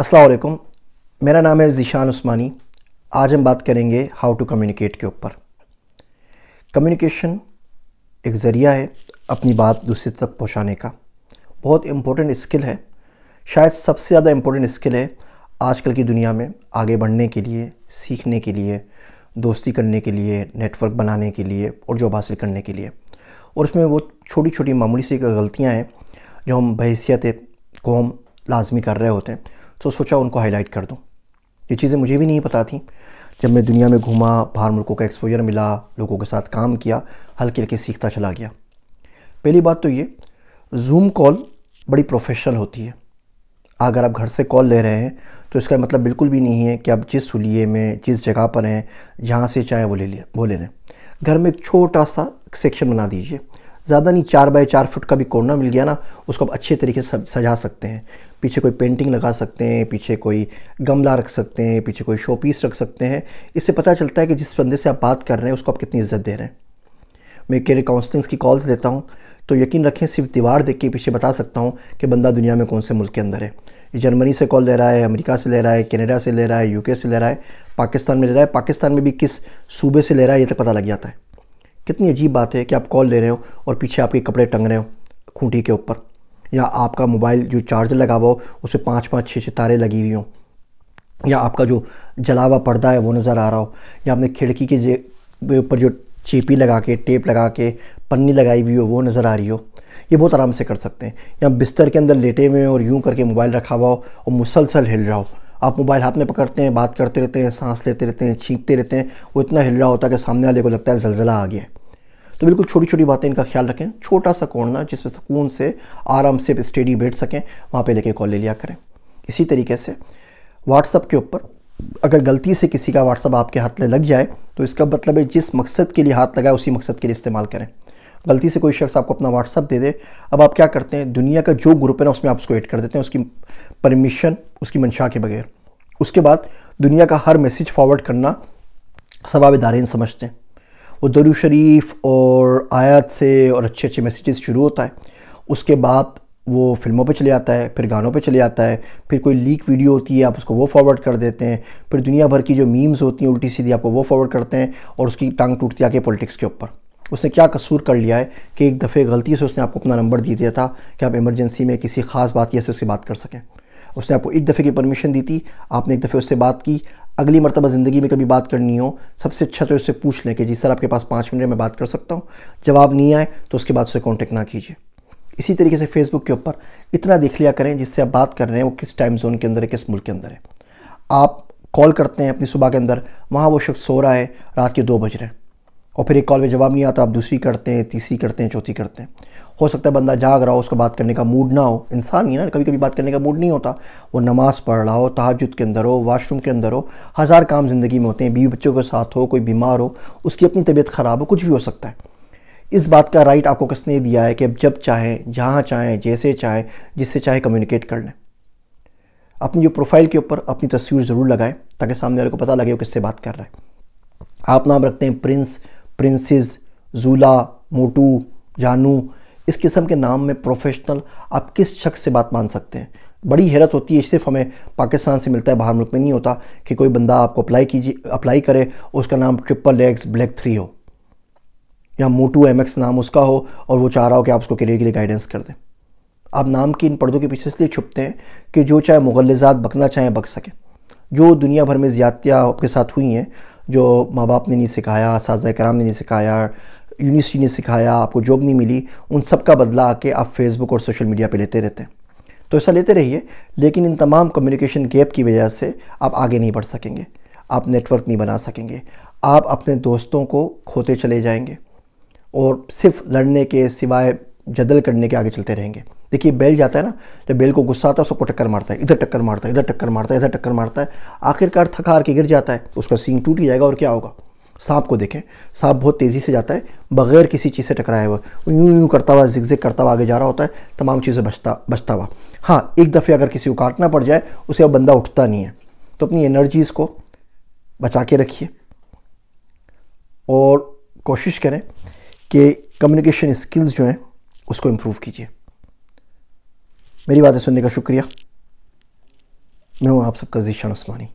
असलकुम मेरा नाम है ज़ीशान उस्मानी आज हम बात करेंगे हाउ टू कम्युनिकेट के ऊपर कम्युनिकेशन एक ज़रिया है अपनी बात दूसरे तक पहुंचाने का बहुत इम्पोर्टेंट स्किल है शायद सबसे ज़्यादा इम्पोर्टेंट स्किल है आजकल की दुनिया में आगे बढ़ने के लिए सीखने के लिए दोस्ती करने के लिए नेटवर्क बनाने के लिए और जॉब हासिल करने के लिए और उसमें वो छोटी छोटी मामूली सी गलतियाँ हैं जो हम बहसीत कौम लाजमी कर रहे होते हैं तो सोचा उनको हाईलाइट कर दूँ ये चीज़ें मुझे भी नहीं पता थी जब मैं दुनिया में घूमा बाहर मुल्कों का एक्सपोजर मिला लोगों के साथ काम किया हल्के हल्के सीखता चला गया पहली बात तो ये जूम कॉल बड़ी प्रोफेशनल होती है अगर आप घर से कॉल ले रहे हैं तो इसका मतलब बिल्कुल भी नहीं है कि आप जिस सुलिए में जिस जगह पर हैं जहाँ से चाहे वो ले लें वो ले लें घर में एक छोटा सा सेक्शन बना दीजिए ज़्यादा नहीं चार बाय चार फुट का भी कोना मिल गया ना उसको आप अच्छे तरीके से सजा सकते हैं पीछे कोई पेंटिंग लगा सकते हैं पीछे कोई गमला रख सकते हैं पीछे कोई शो पीस रख सकते हैं इससे पता चलता है कि जिस बंदे से आप बात कर रहे हैं उसको आप कितनी इज्जत दे रहे हैं मैं केयर काउंसलिंग्स की कॉल्स लेता हूँ तो यकीन रखें सिर्फ दीवार देख के पीछे बता सकता हूँ कि बंदा दुनिया में कौन से मुल्क के अंदर है जर्मनी से कॉल ले रहा है अमेरिका से ले रहा है कनाडा से ले रहा है यूके से ले रहा है पाकिस्तान में ले रहा है पाकिस्तान में भी किस सूबे से ले रहा है ये तक तो पता लग जाता है कितनी अजीब बात है कि आप कॉल ले रहे हो और पीछे आपके कपड़े टंग रहे हो खूंटी के ऊपर या आपका मोबाइल जो चार्जर लगा हुआ हो उसमें पाँच पाँच छः छः तारे लगी हुई हों या आपका जो जलावा पर्दा है वो नज़र आ रहा हो या आपने खिड़की के ऊपर जो चेपी लगा के टेप लगा के पन्नी लगाई हुई हो वो नज़र आ रही हो ये बहुत आराम से कर सकते हैं या बिस्तर के अंदर लेटे हुए और यूँ करके मोबाइल रखा हुआ हो और मुसलसल हिल रहा हो आप मोबाइल हाथ में पकड़ते हैं बात करते रहते हैं सांस लेते रहते हैं छींकते रहते हैं वो इतना हिल रहा होता है कि सामने वाले को लगता है जलजिला आ गया है तो बिल्कुल छोटी छोटी बातें इनका ख्याल रखें छोटा सा कोड़ना जिसमें सुकून से आराम से स्टेडी बैठ सकें वहाँ पर लेके कॉल ले लिया करें इसी तरीके से व्हाट्सअप के ऊपर अगर गलती से किसी का व्हाट्सअप आपके हाथ में लग जाए तो इसका मतलब है जिस मकसद के लिए हाथ लगाए उसी मकसद के लिए इस्तेमाल करें गलती से कोई शख्स आपको अपना व्हाट्सअप दे दे अब आप क्या करते हैं दुनिया का जो ग्रुप है ना उसमें आप उसको ऐड कर देते हैं उसकी परमिशन उसकी मंशा के बगैर उसके बाद दुनिया का हर मैसेज फॉरवर्ड करना सवाब दारेन समझते हैं वो दरू शरीफ और आयत से और अच्छे अच्छे मैसेजेस शुरू होता है उसके बाद वो फिल्मों पे चले आता है फिर गानों पे चले आता है फिर कोई लीक वीडियो होती है आप उसको वो फॉरवर्ड कर देते हैं फिर दुनिया भर की जो मीम्स होती हैं उल्टी सीधी आपको वो फॉरवर्ड करते हैं और उसकी टांग टूटती आके पॉलिटिक्स के ऊपर उसने क्या कसूर कर लिया है कि एक दफ़े गलती से उसने आपको अपना नंबर दे दिया था कि आप इमरजेंसी में किसी ख़ास बात की ऐसे उससे बात कर सकें उसने आपको एक दफ़े की परमिशन दी थी आपने एक दफ़े उससे बात की अगली मरतबा ज़िंदगी में कभी बात करनी हो सबसे अच्छा तो उससे पूछ लें कि जी सर आपके पास पाँच मिनट में बात कर सकता हूँ जवाब नहीं आए तो उसके बाद उससे कॉन्टेक्ट ना कीजिए इसी तरीके से फेसबुक के ऊपर इतना देख लिया करें जिससे आप बात कर रहे हैं वो किस टाइम जोन के अंदर है किस मुल्क के अंदर है आप कॉल करते हैं अपनी सुबह के अंदर वहाँ वो शख्स सो रहा है रात के दो बज रहे हैं और फिर एक कॉल में जवाब नहीं आता आप दूसरी करते हैं तीसरी करते हैं चौथी करते हैं हो सकता है बंदा जाग रहा हो उसका बात करने का मूड ना हो इंसान ही ना कभी कभी बात करने का मूड नहीं होता वो नमाज़ पढ़ रहा हो तहजद के अंदर हो वाशरूम के अंदर हो हज़ार काम ज़िंदगी में होते हैं बीवी बच्चों के साथ हो कोई बीमार हो उसकी अपनी तबीयत ख़राब हो कुछ भी हो सकता है इस बात का राइट आपको किसने दिया है कि अब जब चाहें जहाँ चाहें जैसे चाहें जिससे चाहे कम्युनिकेट कर लें अपनी जो प्रोफाइल के ऊपर अपनी तस्वीर ज़रूर लगाएं ताकि सामने वाले को पता लगे वो किससे बात कर रहा है आप नाम रखते हैं प्रिंस प्रिंसेस जूला मोटू जानू इस किस्म के नाम में प्रोफेशनल आप किस शख्स से बात मान सकते हैं बड़ी हैरत होती है सिर्फ हमें पाकिस्तान से मिलता है बाहर मुल्क में नहीं होता कि कोई बंदा आपको अप्लाई कीजिए अप्लाई करे उसका नाम ट्रिपल एक्स ब्लैक थ्री हो या मोटू एम एक्स नाम उसका हो और वो चाह रहा हो कि आप उसको करियर के लिए गाइडेंस कर दें आप नाम की इन पर्दों के पीछे इसलिए छुपते हैं कि जो चाहे मुगलजात बकना चाहें बक सकें जो दुनिया भर में ज़्यादतियाँ आपके साथ हुई हैं जो माँ बाप ने नहीं सिखाया साजा कराम ने नहीं सिखाया यूनिवर्सिटी ने सिखाया आपको जॉब नहीं मिली उन सब का बदला आके आप फेसबुक और सोशल मीडिया पे लेते रहते हैं तो ऐसा लेते रहिए लेकिन इन तमाम कम्युनिकेशन गैप की वजह से आप आगे नहीं बढ़ सकेंगे आप नेटवर्क नहीं बना सकेंगे आप अपने दोस्तों को खोते चले जाएंगे और सिर्फ लड़ने के सिवाय जदल करने के आगे चलते रहेंगे देखिए बैल जाता है ना जब बैल को गुस्सा आता है उसको टक्कर मारता है इधर टक्कर मारता है इधर टक्कर मारता है इधर टक्कर मारता है आखिरकार थका हार के गिर जाता है उसका सींग टूट ही जाएगा और क्या होगा सांप को देखें सांप बहुत तेज़ी से जाता है बगैर किसी चीज़ से टकराया हुआ यूँ यूँ करता हुआ जिक जिग करता हुआ आगे जा रहा होता है तमाम चीज़ें बचता बचता हुआ हाँ एक दफ़े अगर किसी को काटना पड़ जाए उसे अब बंदा उठता नहीं है तो अपनी एनर्जीज़ को बचा के रखिए और कोशिश करें कि कम्युनिकेशन स्किल्स जो हैं उसको इम्प्रूव कीजिए मेरी बातें सुनने का शुक्रिया मैं हूँ आप सबका जीशान उस्मानी